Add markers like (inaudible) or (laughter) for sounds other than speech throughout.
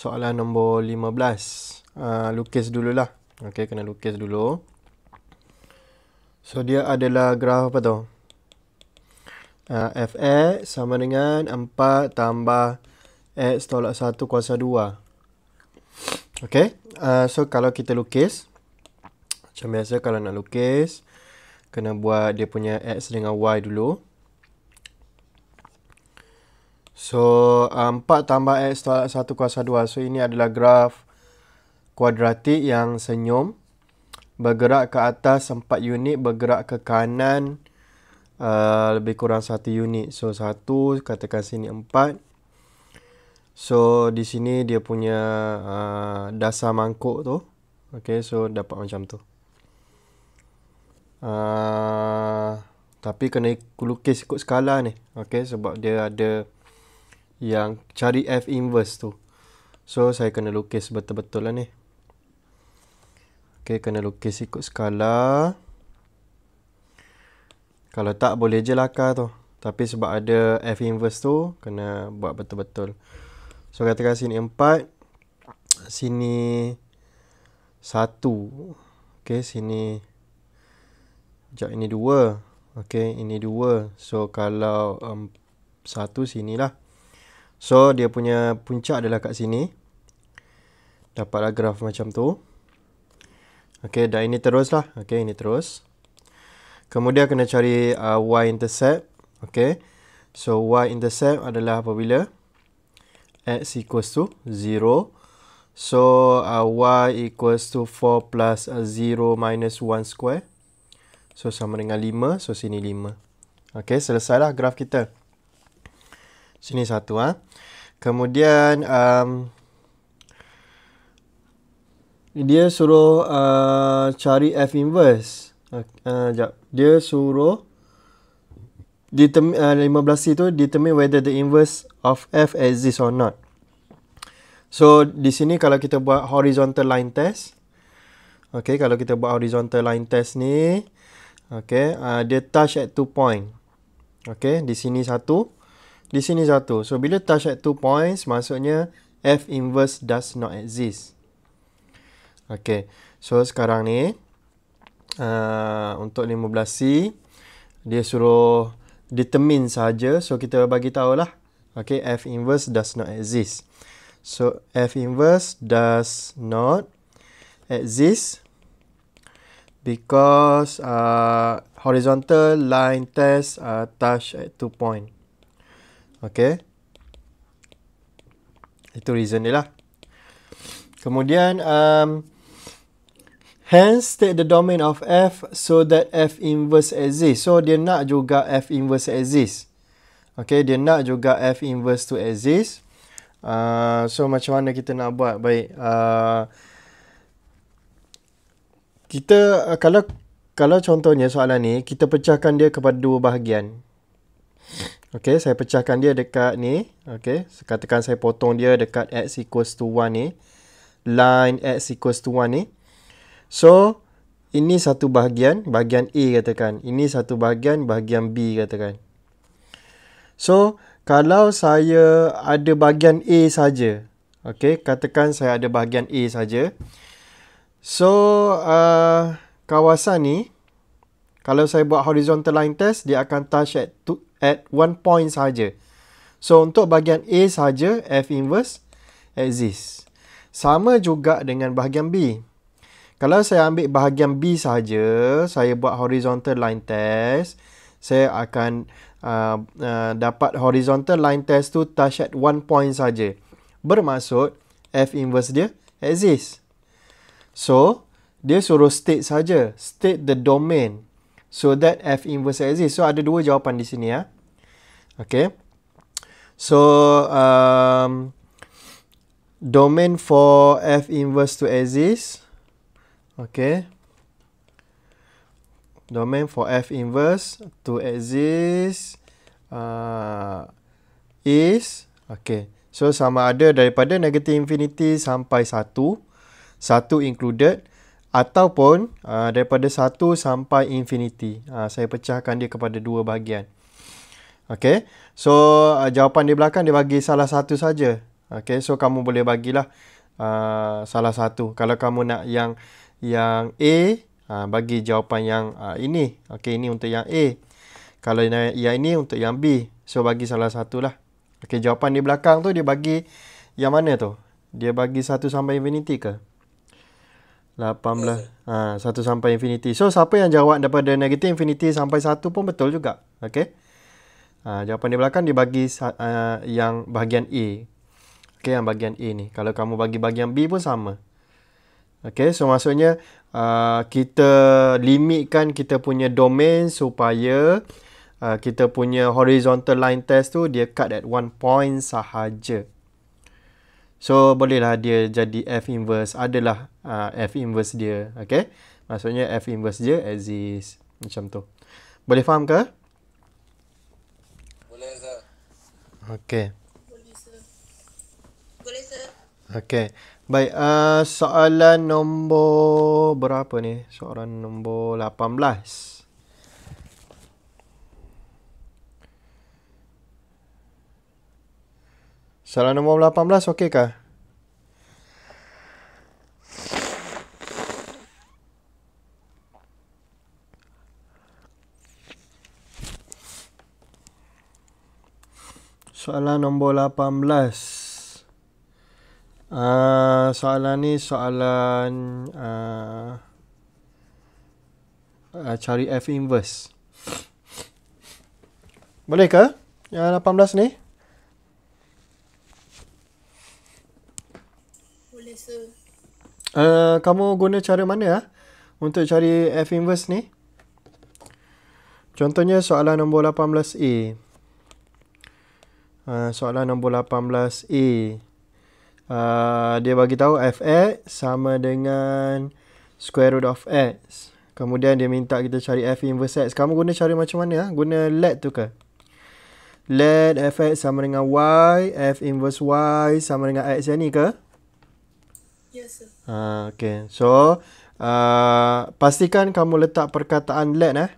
soalan nombor 15. Uh, ah, lukis dululah. Okey, kena lukis dulu. So, dia adalah graf apa tu? Uh, ah, FA sama dengan 4 tambah X tolak 1 kuasa 2. Okey, uh, so kalau kita lukis. Macam biasa kalau nak lukis, kena buat dia punya X dengan Y dulu. So, uh, um, 4 tambah X tolak 1 kuasa 2. So, ini adalah graf kuadratik yang senyum. Bergerak ke atas 4 unit, bergerak ke kanan uh, lebih kurang 1 unit. So, 1 katakan sini 4. So, di sini dia punya uh, dasar mangkuk tu. Okay, so dapat macam tu. Uh, tapi kena lukis ikut skala ni. Okay, sebab dia ada yang cari F inverse tu. So saya kena lukis betul-betul lah ni. Okay, kena lukis ikut skala. Kalau tak boleh je lakar lah tu. Tapi sebab ada F inverse tu, kena buat betul-betul. So katakan sini 4. Sini 1. Okay, sini. Sekejap, ini 2. Okay, ini 2. So kalau um, sini lah. So dia punya puncak adalah kat sini. Dapatlah graf macam tu. Okey, dah ini teruslah. Okey, ini terus. Kemudian kena cari uh, y intercept. Okey. So y intercept adalah apabila x equals to 0. So uh, y equals to 4 plus 0 uh, minus 1 square. So sama dengan 5. So sini 5. Okay, selesailah graf kita. Sini satu ah. Ha. Kemudian um, dia suruh uh, cari F inverse. Uh, uh, jap. Dia suruh determine uh, 15C tu determine whether the inverse of F exists or not. So di sini kalau kita buat horizontal line test. Okay, kalau kita buat horizontal line test ni. Okay, uh, dia touch at two point. Okay, di sini satu di sini satu So bila touch at two points, maksudnya F inverse does not exist. Okay, so sekarang ni uh, untuk 15C dia suruh determine saja. So kita bagi tahu lah. Okay, F inverse does not exist. So F inverse does not exist because uh, horizontal line test uh, touch at two point. Okay. Itu reason dia lah. Kemudian, um, hence take the domain of F so that F inverse exists. So, dia nak juga F inverse exists. Okay, dia nak juga F inverse to exist. Uh, so, macam mana kita nak buat? Baik. Uh, kita, uh, kalau kalau contohnya soalan ni, kita pecahkan dia kepada dua bahagian. Okay, saya pecahkan dia dekat ni. Okay, katakan saya potong dia dekat x equals to 1 ni. Line x equals to 1 ni. So, ini satu bahagian, bahagian A katakan. Ini satu bahagian, bahagian B katakan. So, kalau saya ada bahagian A saja, Okay, katakan saya ada bahagian A saja. So, uh, kawasan ni, kalau saya buat horizontal line test, dia akan touch at at one point saja. So untuk bahagian A saja F inverse exist. Sama juga dengan bahagian B. Kalau saya ambil bahagian B saja, saya buat horizontal line test, saya akan uh, uh, dapat horizontal line test tu touch at one point saja. Bermaksud F inverse dia exist. So, dia suruh state saja, state the domain so that F inverse exists. So ada dua jawapan di sini ya. Okay. So um, domain for F inverse to exist. Okay. Domain for F inverse to exist uh, is okay. So sama ada daripada negative infinity sampai satu, satu included ataupun uh, daripada 1 sampai infinity. Uh, saya pecahkan dia kepada dua bahagian. Okay, So uh, jawapan di belakang dia bagi salah satu saja. Okay, So kamu boleh bagilah uh, salah satu. Kalau kamu nak yang yang A, uh, bagi jawapan yang uh, ini. Okay, ini untuk yang A. Kalau yang ini untuk yang B. So bagi salah satu lah. Okay, jawapan di belakang tu dia bagi yang mana tu? Dia bagi 1 sampai infinity ke? 18. Uh. Ha, 1 sampai infinity. So, siapa yang jawab daripada negatif infinity sampai 1 pun betul juga. Okay. Ha, jawapan di belakang dibagi uh, yang bahagian A. Okay, yang bahagian A ni. Kalau kamu bagi bahagian B pun sama. Okay, so maksudnya uh, kita limitkan kita punya domain supaya uh, kita punya horizontal line test tu dia cut at one point sahaja. So bolehlah dia jadi F inverse. Adalah uh, F inverse dia. Okay. Maksudnya F inverse dia exist. Macam tu. Boleh faham ke? Boleh, sir. Okay. Boleh, sir. Okay. Baik. Uh, soalan nombor berapa ni? Soalan nombor 18. Salah nombor 18 okey kah? Soalan nombor 18. Ah uh, soalan ni soalan uh, uh, cari F inverse. Boleh ke? Yang 18 ni? Eh, kamu guna cara mana ya untuk cari F inverse ni? Contohnya soalan nombor 18A. Uh, eh, soalan nombor 18A. Uh, eh, dia bagi tahu f Fx sama dengan square root of X. Kemudian dia minta kita cari F inverse X. Kamu guna cara macam mana? ya? Guna let tu ke? Let f Fx sama dengan Y. F inverse Y sama dengan X yang ni ke? Yes, sir. Ah, okay. So, uh, pastikan kamu letak perkataan let eh.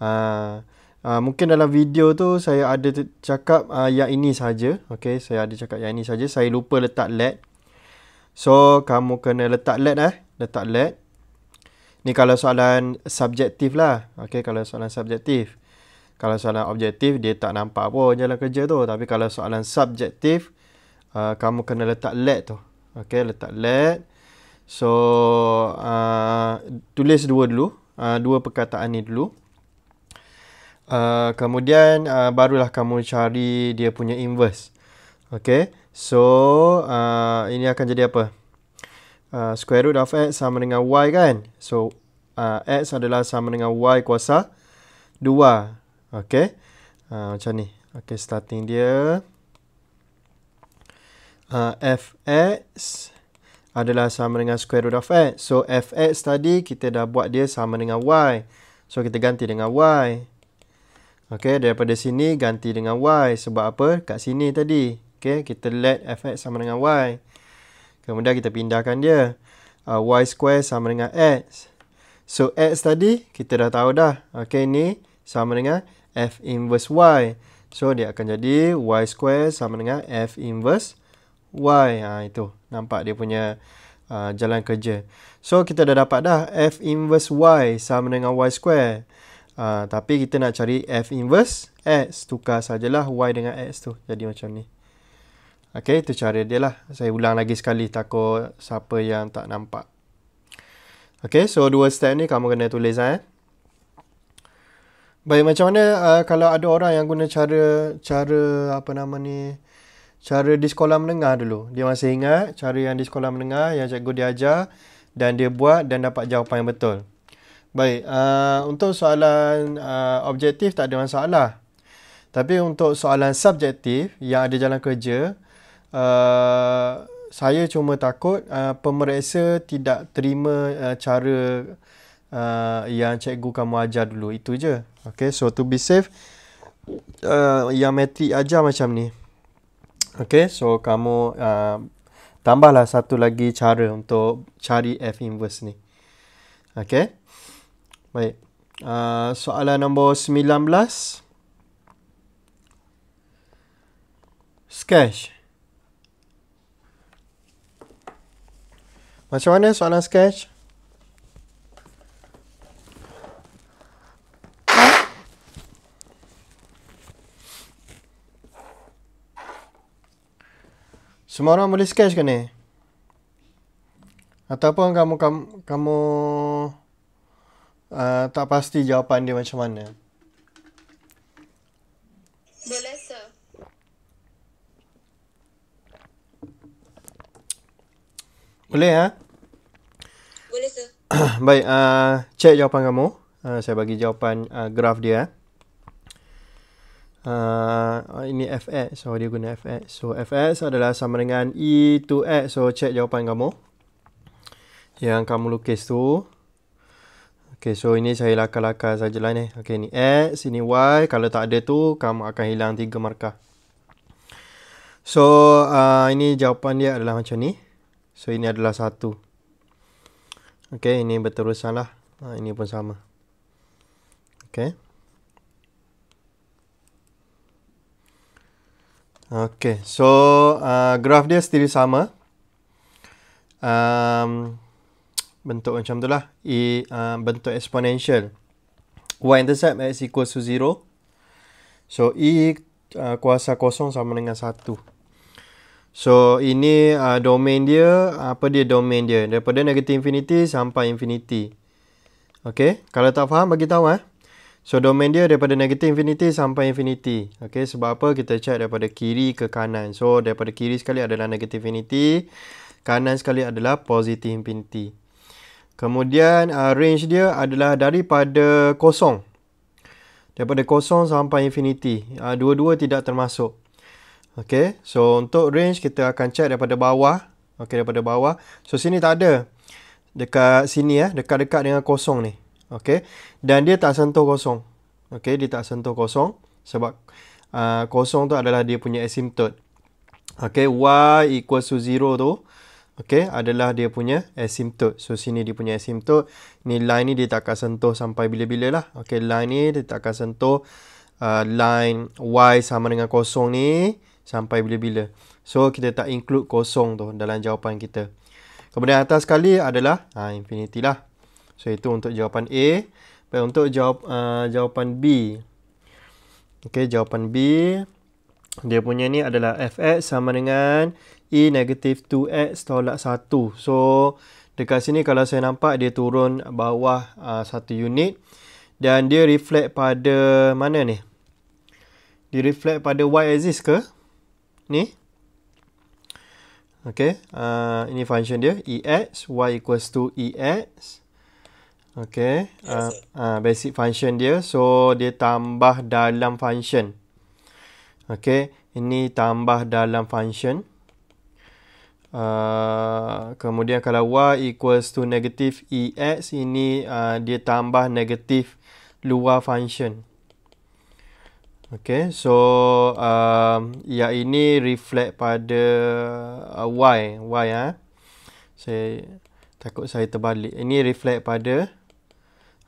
Uh, uh, mungkin dalam video tu saya ada cakap uh, yang ini saja. Okay, saya ada cakap yang ini saja. Saya lupa letak let. So, kamu kena letak let eh. Letak let. Ni kalau soalan subjektif lah. Okay, kalau soalan subjektif. Kalau soalan objektif, dia tak nampak pun jalan kerja tu. Tapi kalau soalan subjektif, uh, kamu kena letak let tu. Okay, letak let. So, uh, tulis dua dulu. Uh, dua perkataan ni dulu. Uh, kemudian, uh, barulah kamu cari dia punya inverse. Okay. So, uh, ini akan jadi apa? Uh, square root of x sama dengan y kan? So, uh, x adalah sama dengan y kuasa 2. Okay. Uh, macam ni. Okay, starting dia. Ah, fx adalah sama dengan square root of x. So, fx tadi kita dah buat dia sama dengan y. So, kita ganti dengan y. Okay, daripada sini ganti dengan y. Sebab apa? Kat sini tadi. Okay, kita let fx sama dengan y. Kemudian kita pindahkan dia. Uh, y square sama dengan x. So, x tadi kita dah tahu dah. Okay, ni sama dengan f inverse y. So, dia akan jadi y square sama dengan f inverse Y ha, itu nampak dia punya uh, jalan kerja. So kita dah dapat dah F inverse Y sama dengan Y square. Uh, tapi kita nak cari F inverse X. Tukar sajalah Y dengan X tu. Jadi macam ni. Okay, itu cara dia lah. Saya ulang lagi sekali takut siapa yang tak nampak. Okay, so dua step ni kamu kena tulis lah eh. Baik, macam mana uh, kalau ada orang yang guna cara, cara apa nama ni, cara di sekolah menengah dulu. Dia masih ingat cara yang di sekolah menengah yang cikgu dia ajar dan dia buat dan dapat jawapan yang betul. Baik, uh, untuk soalan uh, objektif tak ada masalah. Tapi untuk soalan subjektif yang ada jalan kerja, uh, saya cuma takut uh, pemeriksa tidak terima uh, cara uh, yang cikgu kamu ajar dulu. Itu je. Okay, so to be safe, uh, yang metrik ajar macam ni. Okay, so kamu uh, tambahlah satu lagi cara untuk cari F inverse ni. Okay. Baik. Uh, soalan nombor 19. Sketch. Macam mana soalan sketch? Semua orang boleh sketch kan ni? Ataupun kamu kamu, kamu uh, tak pasti jawapan dia macam mana? Boleh, sir. Boleh, ha? Boleh, sir. (coughs) Baik, uh, check jawapan kamu. Uh, saya bagi jawapan uh, graf dia. Eh. Ah, ini fx so dia guna fx so fx adalah sama dengan e to x so check jawapan kamu yang kamu lukis tu Okay, so ini saya lakar-lakar sajalah ni. Okay, ni X, ini Y. Kalau tak ada tu, kamu akan hilang tiga markah. So, uh, ini jawapan dia adalah macam ni. So, ini adalah satu. Okay, ini berterusan lah. Uh, ini pun sama. Okay. Okay, so uh, graf dia still sama. Um, bentuk macam tu lah. E, uh, bentuk exponential. Y-intercept x equals to 0. So, E uh, kuasa kosong sama dengan 1. So, ini uh, domain dia. Apa dia domain dia? Daripada negative infinity sampai infinity. Okay, kalau tak faham, bagi tahu. Eh? So domain dia daripada negative infinity sampai infinity. Okay, sebab apa kita check daripada kiri ke kanan. So daripada kiri sekali adalah negative infinity. Kanan sekali adalah positive infinity. Kemudian uh, range dia adalah daripada kosong. Daripada kosong sampai infinity. Uh, Dua-dua tidak termasuk. Okay, so untuk range kita akan check daripada bawah. Okay, daripada bawah. So sini tak ada. Dekat sini ya, eh, dekat-dekat dengan kosong ni okay? dan dia tak sentuh kosong okay? dia tak sentuh kosong sebab uh, kosong tu adalah dia punya asymptote okay? y equals to 0 tu okay? adalah dia punya asymptote so sini dia punya asymptote ni line ni dia tak akan sentuh sampai bila-bila lah okay? line ni dia tak akan sentuh uh, line y sama dengan kosong ni sampai bila-bila so kita tak include kosong tu dalam jawapan kita Kemudian atas sekali adalah ha, infinity lah. So itu untuk jawapan A. Baik untuk jawab uh, jawapan B. Okey, jawapan B dia punya ni adalah fx sama dengan e negatif 2x tolak 1. So dekat sini kalau saya nampak dia turun bawah uh, 1 unit dan dia reflect pada mana ni? Dia reflect pada y axis ke? Ni. Okey, uh, ini function dia ex y equals to ex. Okay. Ya, uh, uh, basic function dia. So, dia tambah dalam function. Okay. Ini tambah dalam function. Uh, kemudian kalau y equals to negative ex. Ini uh, dia tambah negatif luar function. Okay. So, um, ya ini reflect pada uh, y. Y. Ha? Saya takut saya terbalik. Ini reflect pada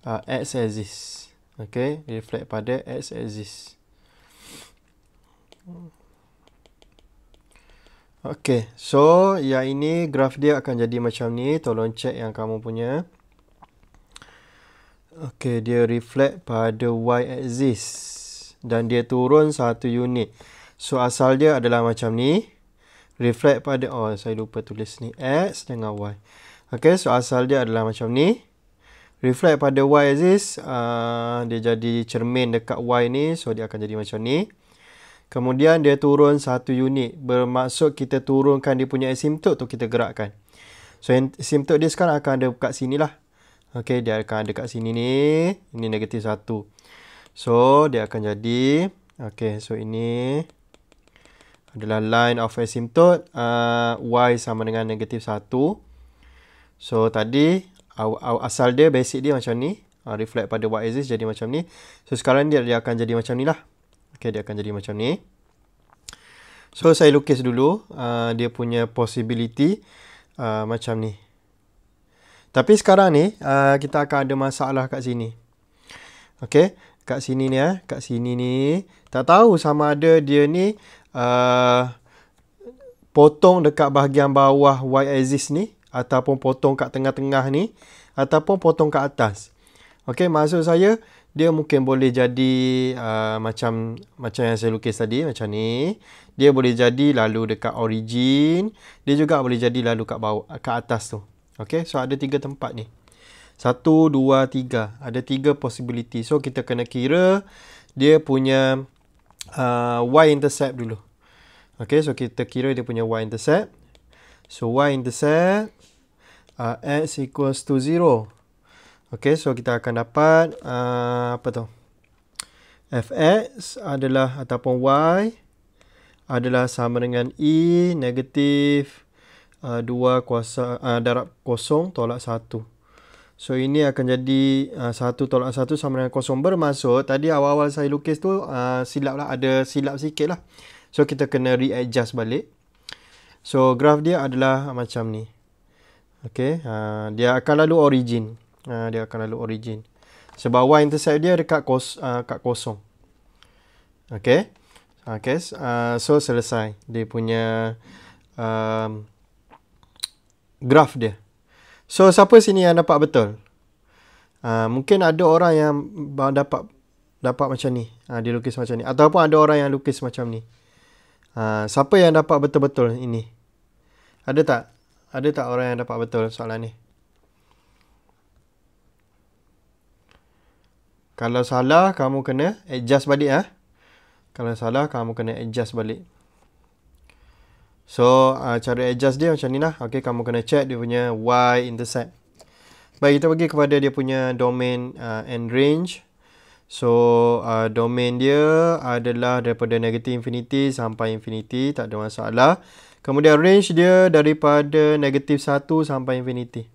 uh, ah, x axis okay reflect pada x axis okay so yang ini graf dia akan jadi macam ni tolong check yang kamu punya okay dia reflect pada y axis dan dia turun satu unit so asal dia adalah macam ni reflect pada oh saya lupa tulis ni x dengan y okay so asal dia adalah macam ni reflect pada y axis uh, dia jadi cermin dekat y ni so dia akan jadi macam ni kemudian dia turun satu unit bermaksud kita turunkan dia punya asymptote tu kita gerakkan so asymptote dia sekarang akan ada dekat lah. okey dia akan ada dekat sini ni ini negatif satu. so dia akan jadi okey so ini adalah line of asymptote uh, y sama dengan negatif satu. So tadi asal dia basic dia macam ni uh, reflect pada what exists jadi macam ni so sekarang dia dia akan jadi macam ni lah okay dia akan jadi macam ni so saya lukis dulu uh, dia punya possibility uh, macam ni tapi sekarang ni uh, kita akan ada masalah kat sini okay kat sini ni eh kat sini ni tak tahu sama ada dia ni uh, potong dekat bahagian bawah y axis ni ataupun potong kat tengah-tengah ni ataupun potong kat atas. Okey, maksud saya dia mungkin boleh jadi uh, macam macam yang saya lukis tadi macam ni. Dia boleh jadi lalu dekat origin, dia juga boleh jadi lalu kat bawah kat atas tu. Okey, so ada tiga tempat ni. Satu, dua, tiga. Ada tiga possibility. So, kita kena kira dia punya uh, y-intercept dulu. Okay, so kita kira dia punya y-intercept. So, y-intercept uh, x equals to zero, Okay, so kita akan dapat uh, apa tu? fx adalah ataupun y adalah sama dengan e negatif uh, kuasa uh, darab kosong tolak satu. So, ini akan jadi uh, tolak satu sama dengan kosong Bermaksud, tadi awal-awal saya lukis tu uh, silap lah. Ada silap sikit lah. So, kita kena readjust balik. So, graf dia adalah macam ni. Okay, uh, ah, dia akan lalu origin. Uh, dia akan lalu origin. Sebab y intercept dia dekat kos, uh, ah, kat kosong. Okay. Okay, uh, so selesai. Dia punya um, graf dia. So, siapa sini yang dapat betul? Uh, mungkin ada orang yang dapat dapat macam ni. Uh, dia lukis macam ni. Ataupun ada orang yang lukis macam ni. Uh, siapa yang dapat betul-betul ini? Ada tak? Ada tak orang yang dapat betul soalan ni? Kalau salah, kamu kena adjust balik. Eh? Kalau salah, kamu kena adjust balik. So, uh, cara adjust dia macam ni lah. Okay, kamu kena check dia punya y-intercept. Baik, kita pergi kepada dia punya domain uh, and range. So, uh, domain dia adalah daripada negative infinity sampai infinity. Tak ada masalah. Kemudian range dia daripada negatif 1 sampai infinity.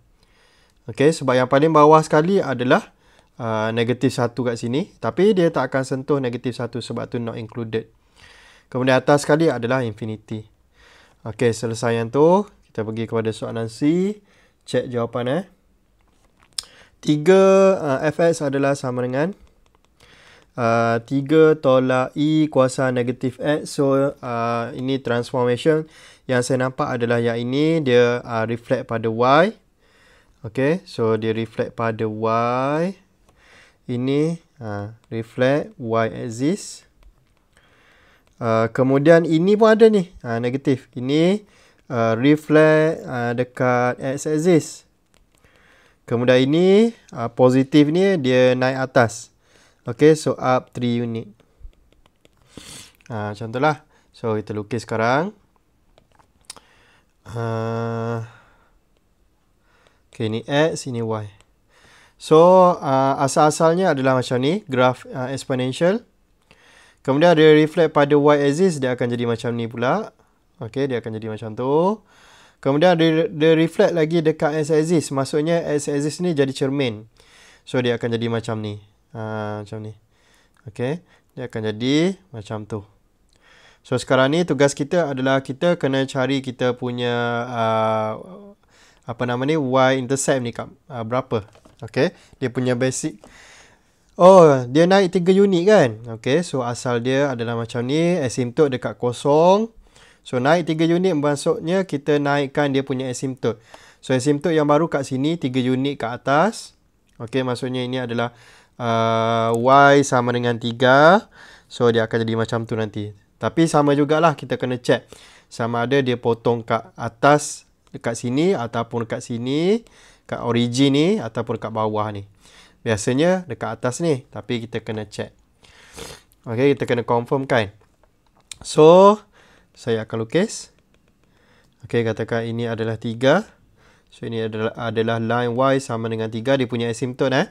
Okey, sebab yang paling bawah sekali adalah uh, negatif uh, 1 kat sini. Tapi dia tak akan sentuh negatif 1 sebab tu not included. Kemudian atas sekali adalah infinity. Okey, selesai yang tu. Kita pergi kepada soalan C. Check jawapan eh. 3 uh, fx adalah sama dengan uh, 3 tolak e kuasa negatif x. So, uh, ini transformation yang saya nampak adalah yang ini dia uh, reflect pada Y. Okay, so dia reflect pada Y. Ini uh, reflect Y axis. Uh, kemudian ini pun ada ni, uh, negatif. Ini uh, reflect uh, dekat X axis. Kemudian ini, uh, positif ni dia naik atas. Okay, so up 3 unit. Uh, contohlah. So, kita lukis sekarang. Ah. okay, ni X, ini Y. So, uh, asal-asalnya adalah macam ni, graf uh, ah, exponential. Kemudian dia reflect pada Y axis, dia akan jadi macam ni pula. Okay, dia akan jadi macam tu. Kemudian dia, dia reflect lagi dekat X axis. Maksudnya X axis ni jadi cermin. So, dia akan jadi macam ni. Uh, macam ni. Okay. Dia akan jadi macam tu. So sekarang ni tugas kita adalah kita kena cari kita punya uh, apa nama ni y intercept ni kam uh, ah, berapa. Okey, dia punya basic Oh, dia naik 3 unit kan? Okay, so asal dia adalah macam ni, asymptote dekat kosong. So naik 3 unit maksudnya kita naikkan dia punya asymptote. So asymptote yang baru kat sini 3 unit ke atas. okay? maksudnya ini adalah uh, y sama dengan 3. So dia akan jadi macam tu nanti. Tapi sama jugalah kita kena check sama ada dia potong kat atas dekat sini ataupun dekat sini, kat origin ni ataupun dekat bawah ni. Biasanya dekat atas ni tapi kita kena check. Okey, kita kena confirmkan. So, saya akan lukis. Okey, katakan ini adalah 3. So, ini adalah adalah line y sama dengan 3 dia punya asymptote eh.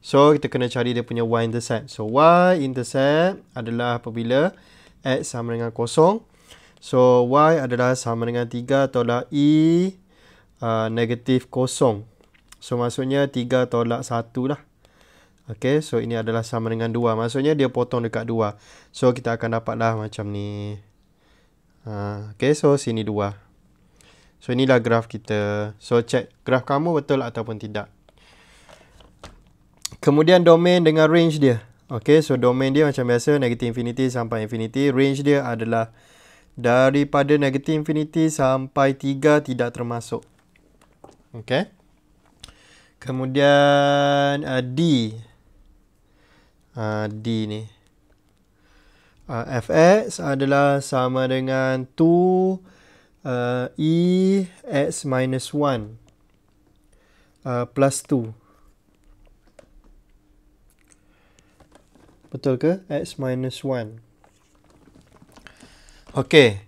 So, kita kena cari dia punya y intercept. So, y intercept adalah apabila X sama dengan kosong. So, Y adalah sama dengan 3 tolak E uh, negatif kosong. So, maksudnya 3 tolak 1 lah. Okay, so ini adalah sama dengan 2. Maksudnya dia potong dekat 2. So, kita akan dapat lah macam ni. Uh, okay, so sini 2. So, inilah graf kita. So, check graf kamu betul ataupun tidak. Kemudian domain dengan range dia. Okay, so domain dia macam biasa negative infinity sampai infinity. Range dia adalah daripada negative infinity sampai 3 tidak termasuk. Okay. Kemudian uh, D. Uh, D ni. Uh, Fx adalah sama dengan 2 uh, E x minus 1 uh, plus 2. Betul ke? X minus 1. Okay.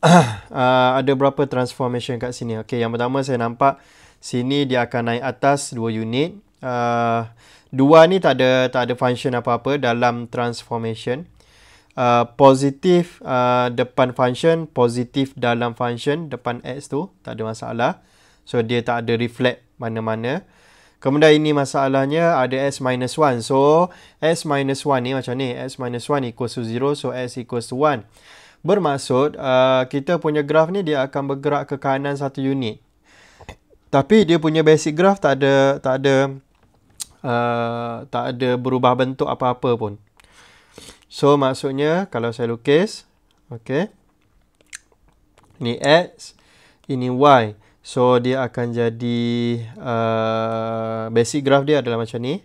uh, ada berapa transformation kat sini? Okay, yang pertama saya nampak sini dia akan naik atas 2 unit. Uh, dua ni tak ada tak ada function apa-apa dalam transformation. Uh, positif uh, depan function, positif dalam function depan x tu tak ada masalah. So dia tak ada reflect mana-mana. Kemudian ini masalahnya ada S minus 1. So, S minus 1 ni macam ni. S minus 1 equals to 0. So, S equals to 1. Bermaksud, uh, kita punya graf ni dia akan bergerak ke kanan satu unit. Tapi dia punya basic graf tak ada tak ada uh, tak ada berubah bentuk apa-apa pun. So maksudnya kalau saya lukis, okey. Ini x, ini y. So dia akan jadi uh, basic graph dia adalah macam ni.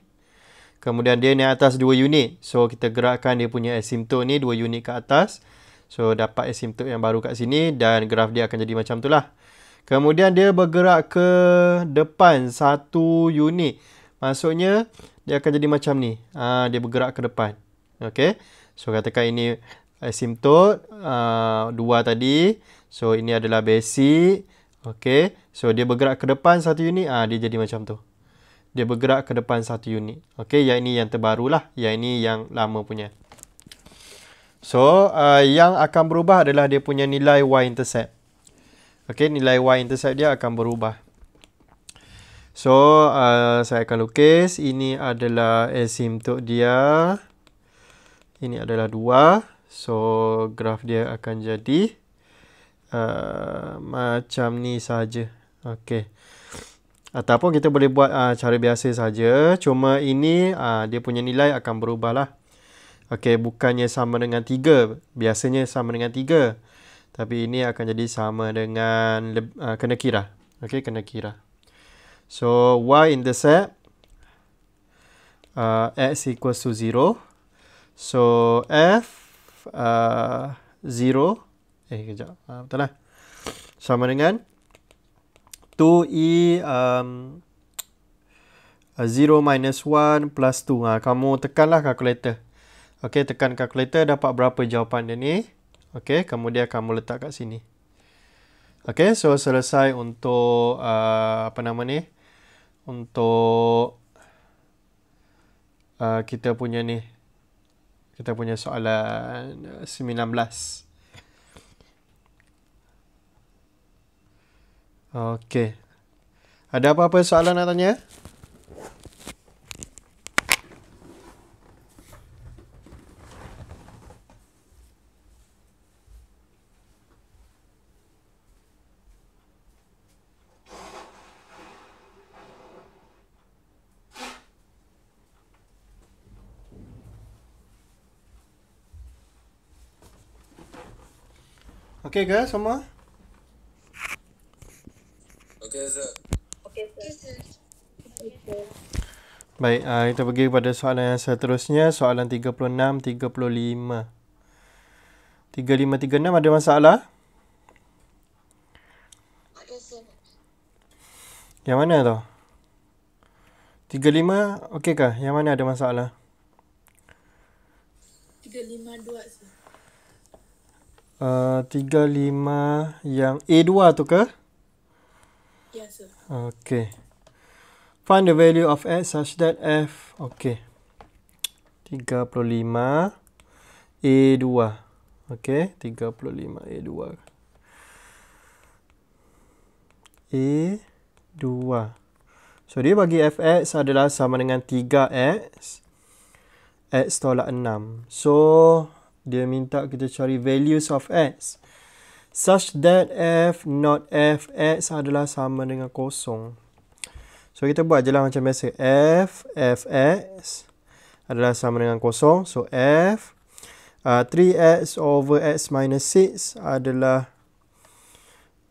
Kemudian dia ni atas 2 unit. So kita gerakkan dia punya asymptote ni 2 unit ke atas. So dapat asymptote yang baru kat sini dan graf dia akan jadi macam tu lah. Kemudian dia bergerak ke depan 1 unit. Maksudnya dia akan jadi macam ni. Ah dia bergerak ke depan. Okay. So katakan ini asymptote uh, tadi. So ini adalah basic Okay. So, dia bergerak ke depan satu unit. Ah, Dia jadi macam tu. Dia bergerak ke depan satu unit. Okay. Yang ini yang terbaru lah. Yang ini yang lama punya. So, uh, yang akan berubah adalah dia punya nilai y-intercept. Okay. Nilai y-intercept dia akan berubah. So, uh, saya akan lukis. Ini adalah asymptot dia. Ini adalah dua. So, graf dia akan jadi... Ah, macam ni saja. Okey. Ataupun kita boleh buat uh, cara biasa saja. Cuma ini uh, dia punya nilai akan berubah lah. Okey, bukannya sama dengan 3. Biasanya sama dengan 3. Tapi ini akan jadi sama dengan uh, kena kira. Okey, kena kira. So, y intercept uh, x equals to 0. So, f uh, Eh, kejap. Uh, betul lah. Sama dengan 2E um, minus 1 plus 2. Ha, ah, kamu tekanlah kalkulator. Okey, tekan kalkulator dapat berapa jawapan dia ni. Okey, kemudian kamu letak kat sini. Okey, so selesai untuk uh, apa nama ni? Untuk uh, kita punya ni. Kita punya soalan 19. Okey. Ada apa-apa soalan nak tanya? Okay guys, semua. Baik, uh, kita pergi kepada soalan yang seterusnya. Soalan 36, 35. 35-36 ada masalah? Yang mana tu? 35 okey kah? Yang mana ada masalah? 352 sir. Uh, ah, 35 yang A2 tu ke? sir. Okay. Find the value of x such that f. Okay. 35 a2. Okay. 35 a2. A2. So, dia bagi fx adalah sama dengan 3x. x tolak 6. So, dia minta kita cari values of x such that f not f x adalah sama dengan kosong. So, kita buat je lah macam biasa. f, f x adalah sama dengan kosong. So, f, uh, 3x over x minus 6 adalah,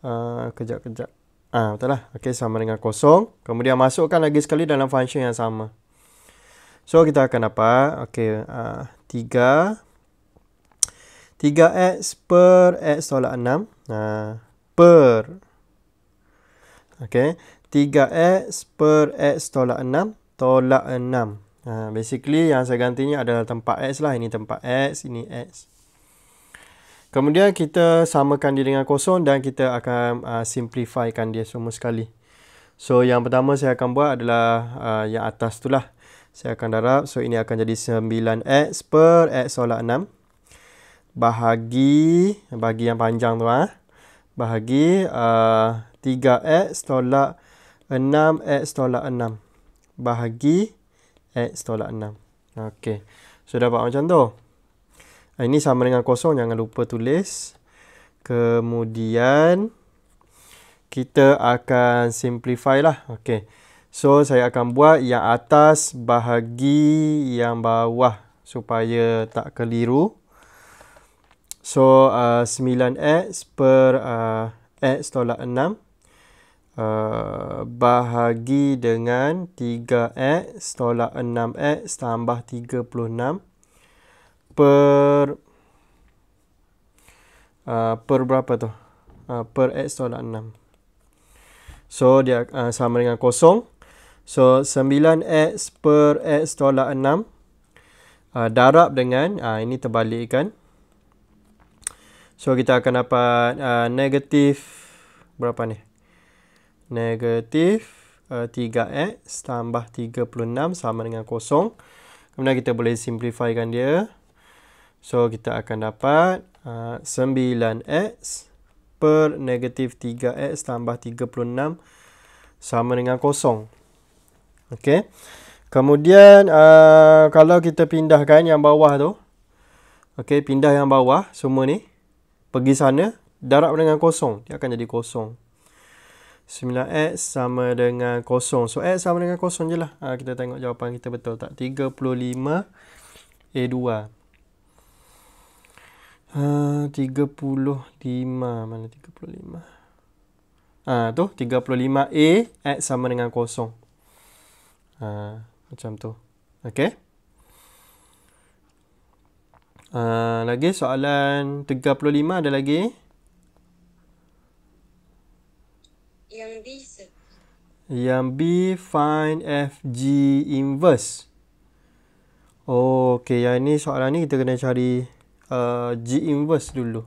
uh, kejap-kejap. ah, betul lah. Okay, sama dengan kosong. Kemudian, masukkan lagi sekali dalam function yang sama. So, kita akan dapat, okay, uh, 3 3x per x tolak 6 ha, per okay. 3x per x tolak 6 tolak 6 ha, basically yang saya gantinya adalah tempat x lah ini tempat x, ini x kemudian kita samakan dia dengan kosong dan kita akan uh, simplifykan dia semua sekali so yang pertama saya akan buat adalah uh, yang atas tu lah saya akan darab so ini akan jadi 9x per x tolak 6 bahagi bahagi yang panjang tu ah ha? bahagi uh, 3x tolak 6x tolak 6 bahagi x tolak 6 okey so dapat macam tu ah, ini sama dengan kosong jangan lupa tulis kemudian kita akan simplify lah okey so saya akan buat yang atas bahagi yang bawah supaya tak keliru So uh, 9x per uh, x tolak 6 uh, bahagi dengan 3x tolak 6x tambah 36 per uh, per berapa tu? Uh, per x tolak 6. So dia uh, sama dengan kosong. So 9x per x tolak 6 uh, darab dengan uh, ini terbalikkan So kita akan dapat uh, negatif berapa ni? Negatif uh, 3x tambah 36 sama dengan kosong. Kemudian kita boleh simplifikan dia. So kita akan dapat uh, 9x per negatif 3x tambah 36 sama dengan kosong. Okay. Kemudian uh, kalau kita pindahkan yang bawah tu. Okay, pindah yang bawah semua ni pergi sana, darab dengan kosong. Dia akan jadi kosong. 9X sama dengan kosong. So, X sama dengan kosong je lah. Ha, kita tengok jawapan kita betul tak. 35 A2. Ha, 35. Mana 35? Ha, ah, tu, 35 A, X sama dengan kosong. Ha, macam tu. Okay. Uh, lagi soalan 35 ada lagi? Yang B, sir. Yang B, find FG inverse. Oh, okay. Yang ini soalan ni kita kena cari uh, G inverse dulu.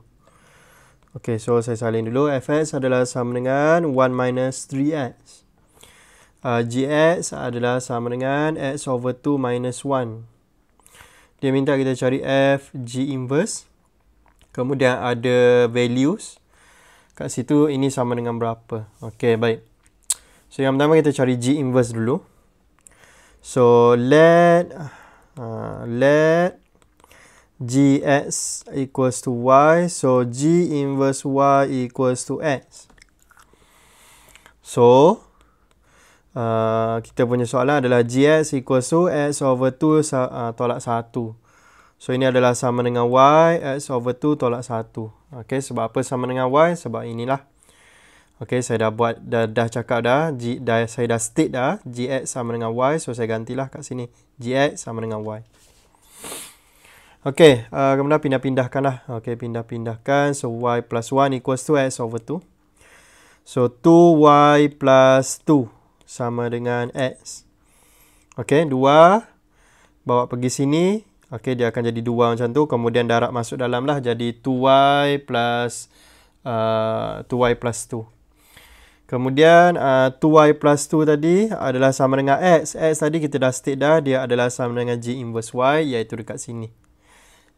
Okay, so saya salin dulu. f s adalah sama dengan 1 minus 3x. Uh, ah, Gx adalah sama dengan x over 2 minus 1 dia minta kita cari F, G inverse. Kemudian ada values. Kat situ ini sama dengan berapa. Okey, baik. So, yang pertama kita cari G inverse dulu. So, let uh, let x equals to Y. So, G inverse Y equals to X. So, uh, kita punya soalan adalah GS equals to X over 2 uh, ah, tolak 1. So, ini adalah sama dengan Y X over 2 tolak 1. Okay, sebab apa sama dengan Y? Sebab inilah. Okay, saya dah buat, dah, dah cakap dah, G, dah, saya dah state dah, GX sama dengan Y. So, saya gantilah kat sini. GX sama dengan Y. Okay, uh, kemudian pindah pindahkan lah. Okay, pindah-pindahkan. So, Y plus 1 equals to X over 2. So, 2y plus 2 sama dengan X. Okey, 2. Bawa pergi sini. Okey, dia akan jadi 2 macam tu. Kemudian darab masuk dalam lah. Jadi 2Y plus uh, 2Y plus 2. Kemudian uh, 2Y plus 2 tadi adalah sama dengan X. X tadi kita dah state dah. Dia adalah sama dengan G inverse Y iaitu dekat sini.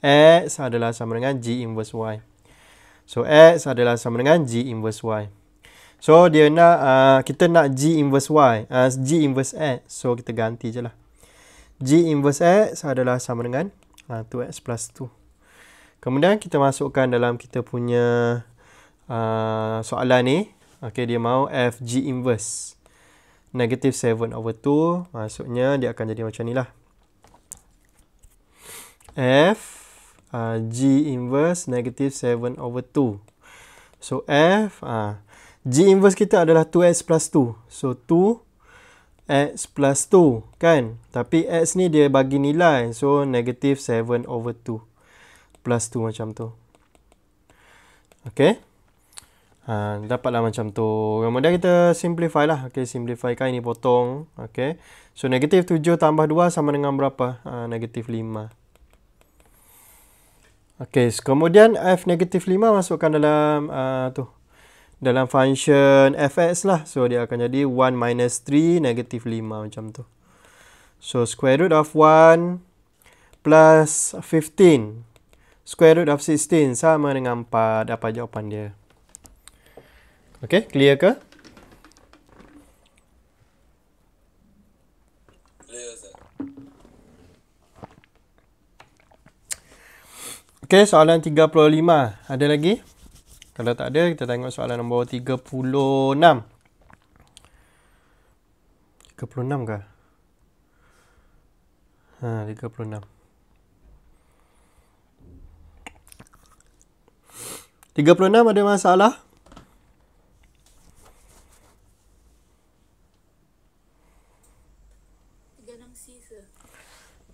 X adalah sama dengan G inverse Y. So X adalah sama dengan G inverse Y. So dia nak uh, kita nak G inverse Y, uh, G inverse X. So kita ganti je lah. G inverse X adalah sama dengan uh, 2X plus 2. Kemudian kita masukkan dalam kita punya uh, soalan ni. Okay, dia mau F G inverse. Negative 7 over 2. Maksudnya dia akan jadi macam ni lah. F uh, G inverse negative 7 over 2. So F... Uh, G inverse kita adalah 2x plus 2. So 2x plus 2 kan. Tapi x ni dia bagi nilai. So negative 7 over 2 plus 2 macam tu. Okay. Ha, dapatlah macam tu. Kemudian kita simplify lah. Okay, simplify kan ini potong. Okay. So negative 7 tambah 2 sama dengan berapa? Ha, negative 5. Okay, so kemudian F negative 5 masukkan dalam uh, tu dalam function fx lah. So, dia akan jadi 1 minus 3 negatif 5 macam tu. So, square root of 1 plus 15 square root of 16 sama dengan 4. Apa jawapan dia. Okay, clear ke? Okay, soalan 35. Ada lagi? Ada lagi? Kalau tak ada, kita tengok soalan nombor 36. 36 ke? Ha, 36. enam ada masalah?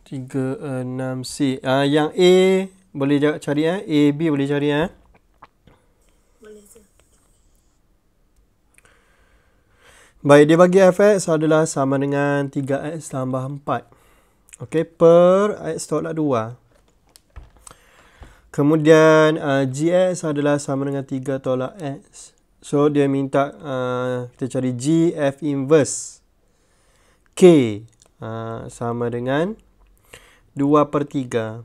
Tiga, enam, C. Ah, yang A boleh cari. Eh? A, B boleh cari. Eh? Baik, dia bagi fx adalah sama dengan 3x tambah 4. Okey, per x tolak 2. Kemudian uh, gx adalah sama dengan 3 tolak x. So, dia minta uh, kita cari gf inverse. K uh, sama dengan 2 per 3.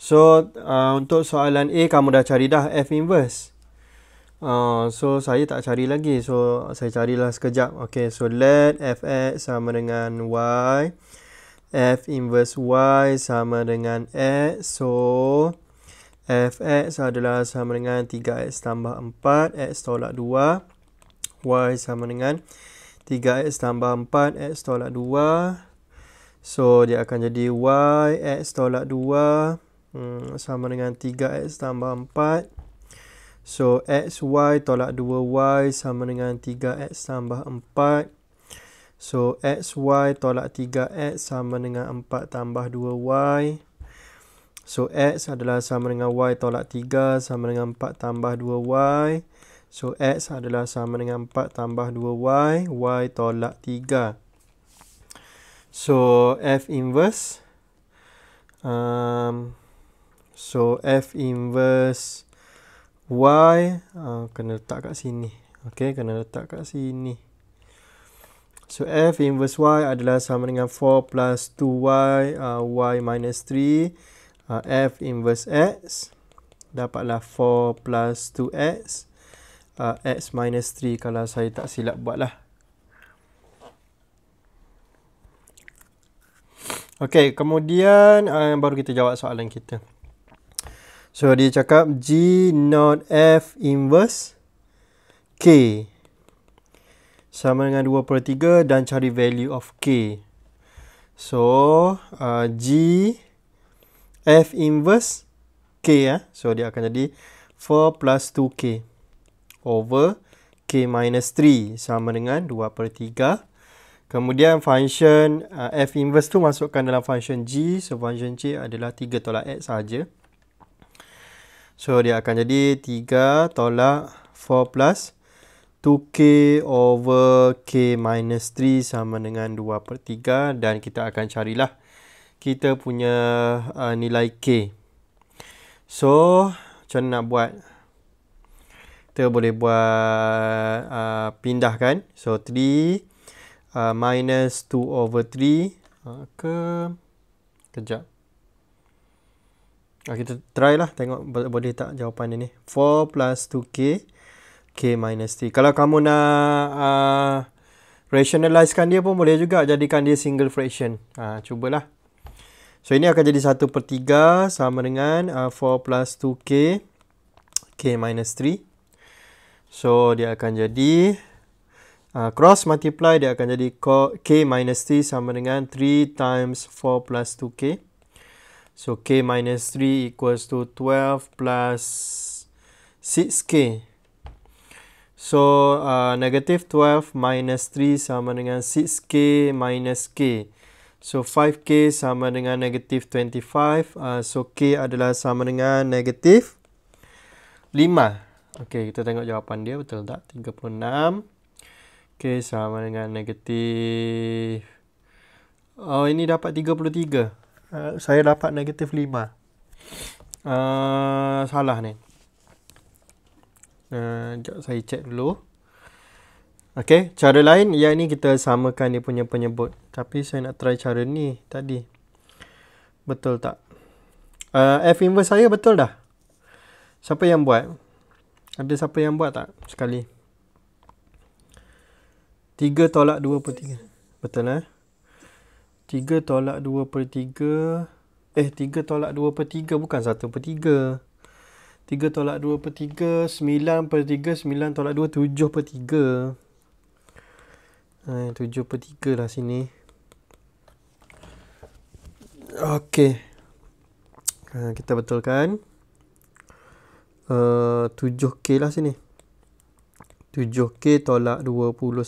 So, uh, untuk soalan A, kamu dah cari dah f inverse uh, so saya tak cari lagi so saya carilah sekejap okay so let fx sama dengan y f inverse y sama dengan x so fx adalah sama dengan 3x tambah 4 x tolak 2 y sama dengan 3x tambah 4 x tolak 2 so dia akan jadi y x tolak 2 hmm, sama dengan 3x tambah 4 So x y tolak 2y sama dengan 3x tambah 4. So x y tolak 3x sama dengan 4 tambah 2y. So x adalah sama dengan y tolak 3 sama dengan 4 tambah 2y. So x adalah sama dengan 4 tambah 2y, y tolak 3. So f inverse. Um, so f inverse. Y uh, ah, kena letak kat sini. Okay, kena letak kat sini. So, F inverse Y adalah sama dengan 4 plus 2Y, uh, ah, Y minus 3. Uh, ah, F inverse X, dapatlah 4 plus 2X, uh, X minus 3 kalau saya tak silap buat lah. Okay, kemudian uh, baru kita jawab soalan kita. So dia cakap G not F inverse K sama dengan 2 per 3 dan cari value of K. So uh, G F inverse K ya. Eh? So dia akan jadi 4 plus 2K over K minus 3 sama dengan 2 per 3. Kemudian function uh, F inverse tu masukkan dalam function G. So function G adalah 3 tolak X sahaja. So dia akan jadi 3 tolak 4 plus 2k over k minus 3 sama dengan 2 per 3 dan kita akan carilah kita punya uh, nilai k. So macam nak buat? Kita boleh buat uh, pindahkan. So 3 uh, minus 2 over 3 uh, ke kejap. Ah, kita try lah tengok boleh tak jawapan ini 4 plus 2k, k minus 3. Kalau kamu nak uh, ah, rationalisekan dia pun boleh juga jadikan dia single fraction. Ah, cubalah. So ini akan jadi 1 per 3 sama dengan uh, ah, 4 plus 2k, k minus 3. So dia akan jadi uh, cross multiply dia akan jadi k minus 3 sama dengan 3 times 4 plus 2k. So k minus 3 equals to 12 plus 6k. So uh, negative 12 minus 3 sama dengan 6k minus k. So 5k sama dengan negative 25. Uh, so k adalah sama dengan negative 5. Okay, kita tengok jawapan dia betul tak? 36. K sama dengan negatif. Oh, ini dapat 33 uh, saya dapat negatif 5. Uh, eh, salah ni. Uh, saya check dulu. Okay, cara lain yang ni kita samakan dia punya penyebut. Tapi saya nak try cara ni tadi. Betul tak? Uh, F inverse saya betul dah? Siapa yang buat? Ada siapa yang buat tak sekali? 3 tolak 2 per 3. Betul lah. Eh? 3 tolak 2 per 3 eh 3 tolak 2 per 3 bukan 1 per 3 3 tolak 2 per 3 9 per 3 9 tolak 2 7 per 3 eh, 7 per 3 lah sini Okey. eh, kita betulkan ha, uh, 7k lah sini 7k tolak 21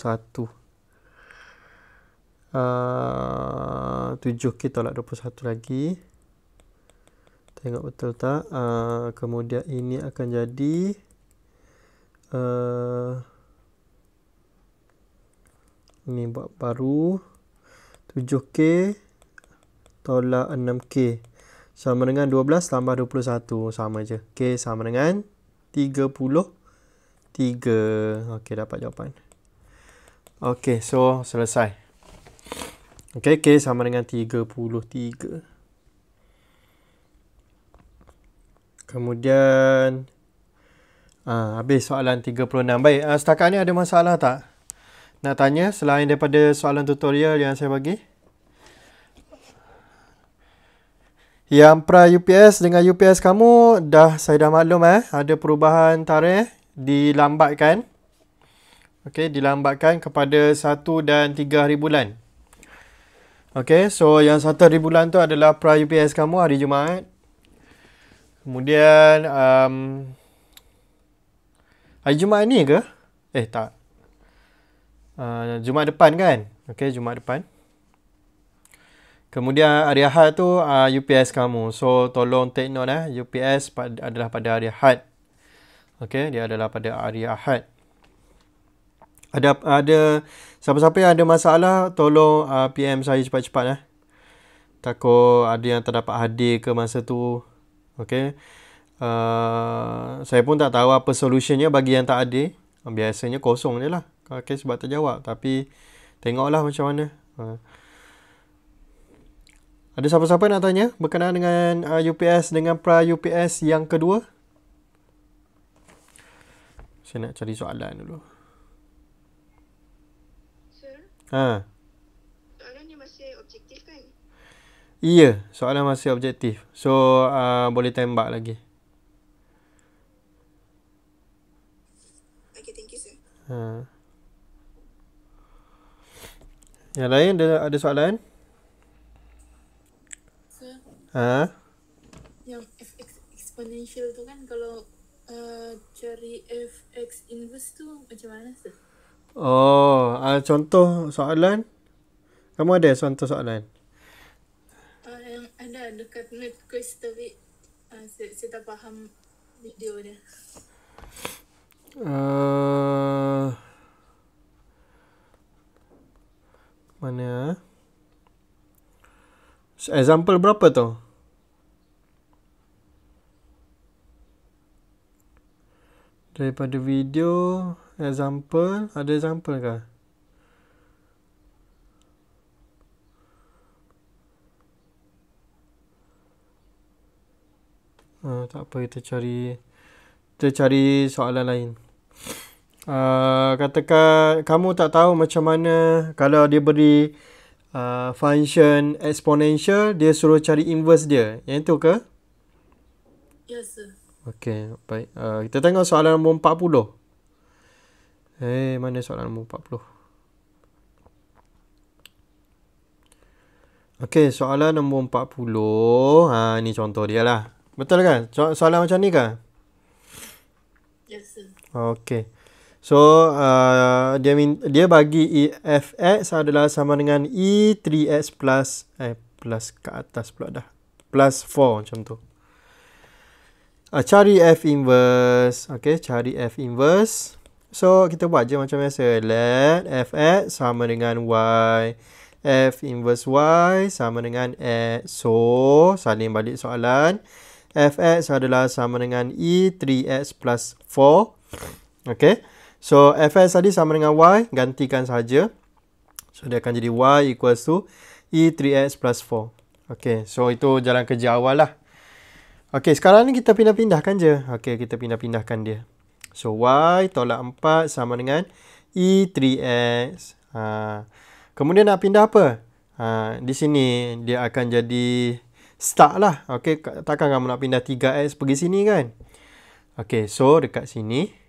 7 ah, kita tolak 21 lagi tengok betul tak uh, kemudian ini akan jadi uh, ini buat baru 7k tolak 6k sama dengan 12 tambah 21 sama je k sama dengan 33 ok dapat jawapan ok so selesai Ok, K sama dengan 33. Kemudian, ha, habis soalan 36. Baik, ha, setakat ni ada masalah tak? Nak tanya selain daripada soalan tutorial yang saya bagi? Yang pra UPS dengan UPS kamu, dah saya dah maklum eh. Ada perubahan tarikh, dilambatkan. Okey, dilambatkan kepada 1 dan 3 hari bulan. Okay, so yang satu hari bulan tu adalah pra UPS kamu hari Jumaat. Kemudian, um, hari Jumaat ni ke? Eh, tak. Uh, Jumaat depan kan? Okay, Jumaat depan. Kemudian hari Ahad tu uh, UPS kamu. So, tolong take note eh. UPS pad- adalah pada hari Ahad. Okay, dia adalah pada hari Ahad ada ada siapa-siapa yang ada masalah tolong uh, PM saya cepat-cepat eh. Takut ada yang tak dapat hadir ke masa tu. Okey. Uh, saya pun tak tahu apa solutionnya bagi yang tak ada. Biasanya kosong je lah. Okay, sebab terjawab. Tapi tengoklah macam mana. Uh. Ada siapa-siapa nak tanya berkenaan dengan uh, UPS dengan pra-UPS yang kedua? Saya nak cari soalan dulu. Ha. Soalan ni masih objektif kan? Iya, soalan masih objektif. So, uh, boleh tembak lagi. Okay, thank you, sir. Ha. Yang lain, ada, ada soalan? Sir. Ha? Yang fx exponential tu kan, kalau uh, cari fx inverse tu macam mana, sir? Oh, uh, contoh soalan. Kamu ada contoh soalan? Ah, ada dekat net quiz tapi ah, saya tak faham video dia. Uh, mana? So, example berapa tu? Daripada video... Example, ada example ke? Uh, ah, tak apa kita cari kita cari soalan lain. Uh, katakan kamu tak tahu macam mana kalau dia beri uh, function exponential dia suruh cari inverse dia. Yang itu ke? Yes sir. Okey, baik. Uh, kita tengok soalan nombor 40. Eh, hey, mana soalan nombor 40? Okey, soalan nombor 40. Ha, ni contoh dia lah. Betul kan? So- soalan macam ni kan? Yes, Okey. So, uh, dia min- dia bagi e EFX adalah sama dengan E3X plus, eh, plus ke atas pula dah. Plus 4 macam tu. Uh, cari F inverse. Okay, cari F inverse. So, kita buat je macam biasa. Let fx sama dengan y. f inverse y sama dengan x. So, salin balik soalan. f x adalah sama dengan e 3x plus 4. Okay. So, f x tadi sama dengan y. Gantikan saja. So, dia akan jadi y equals to e 3x plus 4. Okay. So, itu jalan kerja awal lah. okey sekarang ni kita pindah-pindahkan je. okey kita pindah-pindahkan dia. So y tolak 4 sama dengan e3x. Ha. Kemudian nak pindah apa? Ha. Di sini dia akan jadi start lah. Okay. Takkan kamu nak pindah 3x pergi sini kan? Okay. So dekat sini.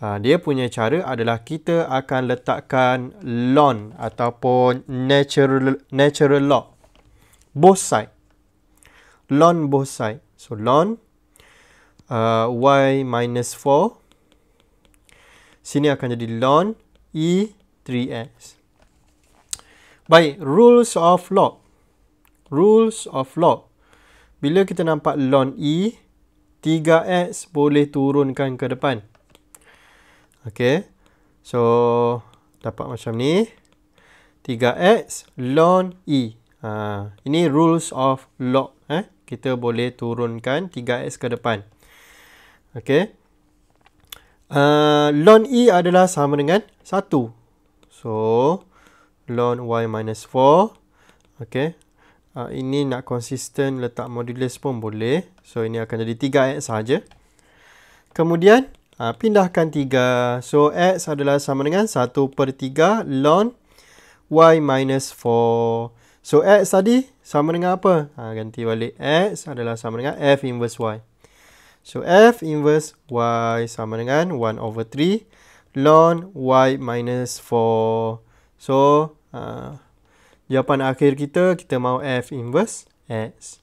Ha, dia punya cara adalah kita akan letakkan lon ataupun natural natural log. Both side. Lon both side. So lon uh, y minus 4. Sini akan jadi ln e 3x. Baik, rules of log. Rules of log. Bila kita nampak ln e, 3x boleh turunkan ke depan. Okay. So, dapat macam ni. 3x ln e. Ha, ini rules of log. Eh? Kita boleh turunkan 3x ke depan. Okay. Uh, ln E adalah sama dengan 1. So, ln Y minus 4. Okay. Uh, ini nak konsisten letak modulus pun boleh. So, ini akan jadi 3X sahaja. Kemudian, uh, pindahkan 3. So, X adalah sama dengan 1 per 3 ln Y minus 4. So, X tadi sama dengan apa? Ha, ganti balik. X adalah sama dengan F inverse Y. So F inverse Y sama dengan 1 over 3 ln Y minus 4. So uh, jawapan akhir kita, kita mahu F inverse X.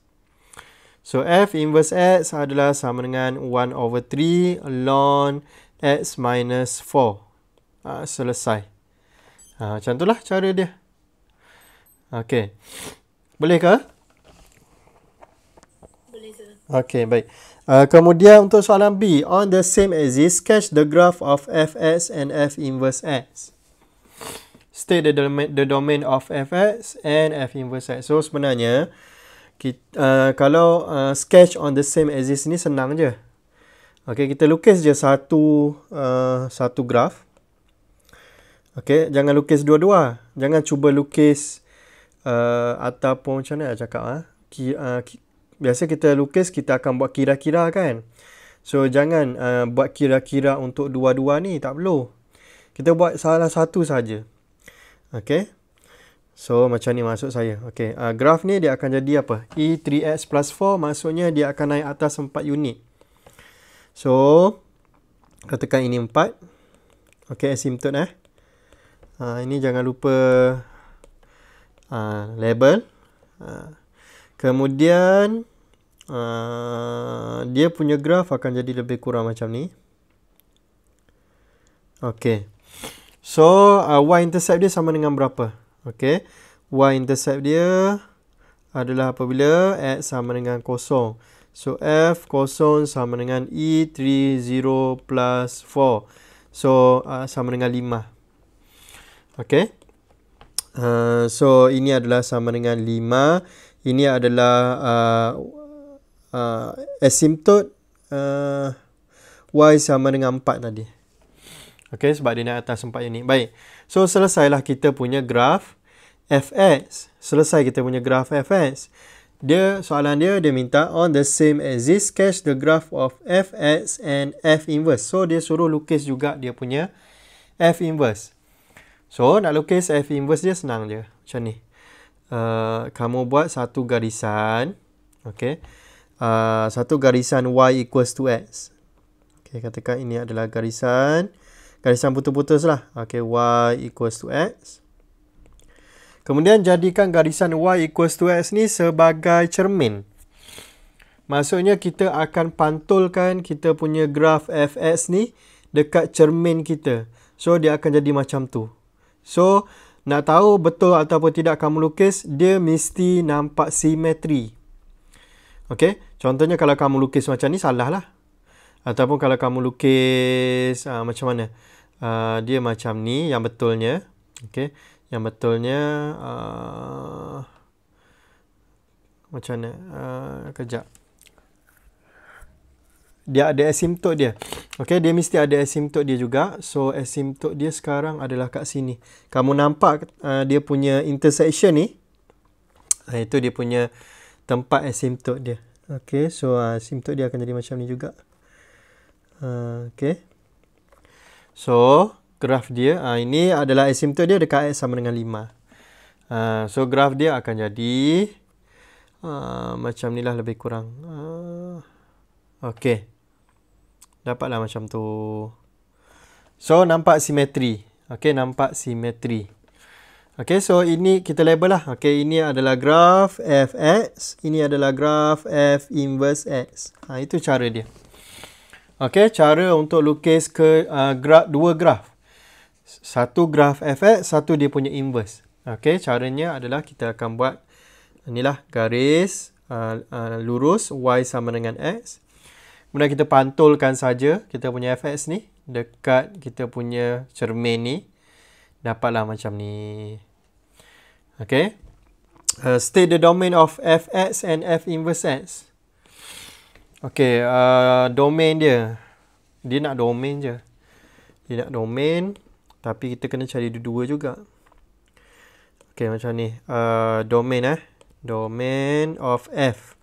So F inverse X adalah sama dengan 1 over 3 ln X minus 4. Uh, ah, selesai. Uh, macam itulah cara dia. Okay. bolehkah? Okay, baik. Uh, kemudian untuk soalan B, on the same axis, sketch the graph of fx and f inverse x. State the domain, the domain of fx and f inverse x. So sebenarnya, kita, uh, kalau uh, sketch on the same axis ni senang je. Okay, kita lukis je satu, uh, satu graf. Okay, jangan lukis dua-dua. Jangan cuba lukis uh, ataupun macam mana nak cakap. Ah? uh, biasa kita lukis kita akan buat kira-kira kan. So jangan uh, buat kira-kira untuk dua-dua ni tak perlu. Kita buat salah satu saja. Okay. So macam ni masuk saya. Okay. uh, graf ni dia akan jadi apa? E3x plus 4 maksudnya dia akan naik atas 4 unit. So katakan ini 4. Okay. asymptote eh. Uh, ini jangan lupa uh, label. Uh, Kemudian uh, dia punya graf akan jadi lebih kurang macam ni. Okey. So uh, y intercept dia sama dengan berapa? Okey. Y intercept dia adalah apabila x sama dengan kosong. So f kosong sama dengan e 3 0 plus 4. So uh, sama dengan 5. Okey. Uh, so ini adalah sama dengan 5 ini adalah uh, uh, asymptote uh, y sama dengan 4 tadi. Okey, sebab dia naik atas 4 unit. Baik. So, selesailah kita punya graf fx. Selesai kita punya graf fx. Dia, soalan dia, dia minta on the same axis, sketch the graph of fx and f inverse. So, dia suruh lukis juga dia punya f inverse. So, nak lukis f inverse dia senang je. Macam ni uh, kamu buat satu garisan. Okay. Uh, satu garisan y equals to x. Okay, katakan ini adalah garisan. Garisan putus-putus lah. Okay, y equals to x. Kemudian jadikan garisan y equals to x ni sebagai cermin. Maksudnya kita akan pantulkan kita punya graf fx ni dekat cermin kita. So, dia akan jadi macam tu. So, nak tahu betul ataupun tidak kamu lukis, dia mesti nampak simetri. Okey, contohnya kalau kamu lukis macam ni salah lah. Ataupun kalau kamu lukis uh, macam mana? Uh, dia macam ni yang betulnya. Okey, yang betulnya uh, macam mana? Uh, kejap dia ada asimptot dia. Okey, dia mesti ada asimptot dia juga. So asimptot dia sekarang adalah kat sini. Kamu nampak uh, dia punya intersection ni. Uh, itu dia punya tempat asimptot dia. Okey, so uh, asimptot dia akan jadi macam ni juga. Uh, Okey. So graf dia uh, ini adalah asimptot dia dekat x sama dengan 5. Uh, so graf dia akan jadi uh, macam ni lah lebih kurang. Uh, Okey. Dapatlah macam tu. So, nampak simetri. Okay, nampak simetri. Okay, so ini kita label lah. Okay, ini adalah graf Fx. Ini adalah graf F inverse X. Ha, itu cara dia. Okay, cara untuk lukis ke uh, graf, dua graf. Satu graf Fx, satu dia punya inverse. Okay, caranya adalah kita akan buat inilah garis uh, uh, lurus Y sama dengan X. Kemudian kita pantulkan saja kita punya FX ni dekat kita punya cermin ni. Dapatlah macam ni. Okay. Uh, state the domain of FX and F inverse X. Okay. Uh, domain dia. Dia nak domain je. Dia nak domain. Tapi kita kena cari dua-dua juga. Okay macam ni. Uh, domain eh. Domain of F.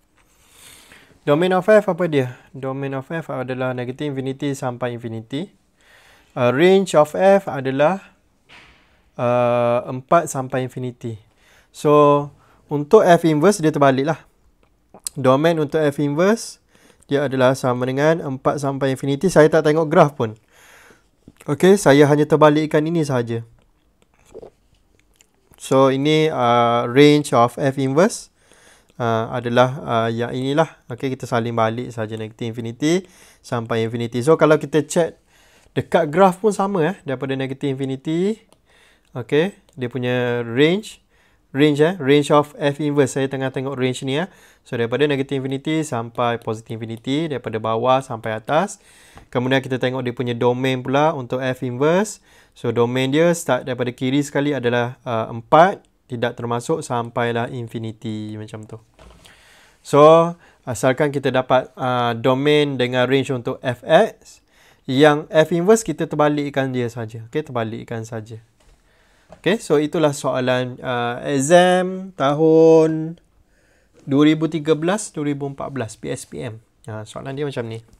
Domain of f apa dia? Domain of f adalah negative infinity sampai infinity. Uh, range of f adalah uh, 4 sampai infinity. So, untuk f inverse dia terbalik lah. Domain untuk f inverse dia adalah sama dengan 4 sampai infinity. Saya tak tengok graf pun. Okay, saya hanya terbalikkan ini sahaja. So, ini uh, range of f inverse uh, adalah uh, yang inilah. Okey, kita saling balik saja negatif infinity sampai infinity. So, kalau kita check dekat graf pun sama eh. Daripada negatif infinity. Okey, dia punya range. Range eh. Range of F inverse. Saya tengah tengok range ni eh. So, daripada negatif infinity sampai positif infinity. Daripada bawah sampai atas. Kemudian kita tengok dia punya domain pula untuk F inverse. So, domain dia start daripada kiri sekali adalah uh, ah, 4 tidak termasuk sampailah infinity macam tu. So, asalkan kita dapat uh, domain dengan range untuk fx, yang f inverse kita terbalikkan dia saja. Okey, terbalikkan saja. Okey, so itulah soalan uh, exam tahun 2013-2014 PSPM. Uh, soalan dia macam ni.